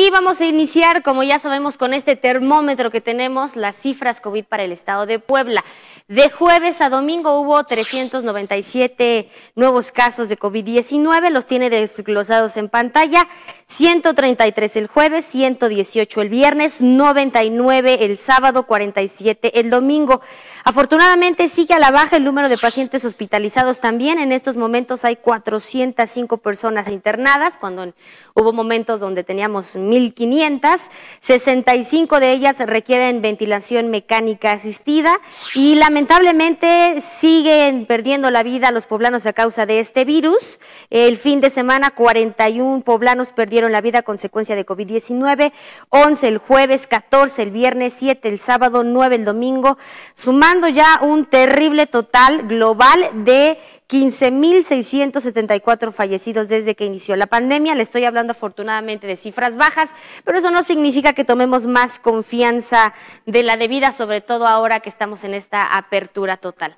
Y vamos a iniciar, como ya sabemos, con este termómetro que tenemos, las cifras COVID para el estado de Puebla. De jueves a domingo hubo 397 nuevos casos de COVID-19, los tiene desglosados en pantalla. 133 el jueves, 118 el viernes, 99 el sábado, 47 el domingo. Afortunadamente sigue a la baja el número de pacientes hospitalizados también. En estos momentos hay 405 personas internadas, cuando hubo momentos donde teníamos 1.500. 65 de ellas requieren ventilación mecánica asistida y lamentablemente siguen perdiendo la vida los poblanos a causa de este virus. El fin de semana 41 poblanos perdieron la vida a consecuencia de COVID-19, 11 el jueves, 14 el viernes, 7 el sábado, 9 el domingo, sumando ya un terrible total global de 15.674 fallecidos desde que inició la pandemia. Le estoy hablando afortunadamente de cifras bajas, pero eso no significa que tomemos más confianza de la debida, sobre todo ahora que estamos en esta apertura total.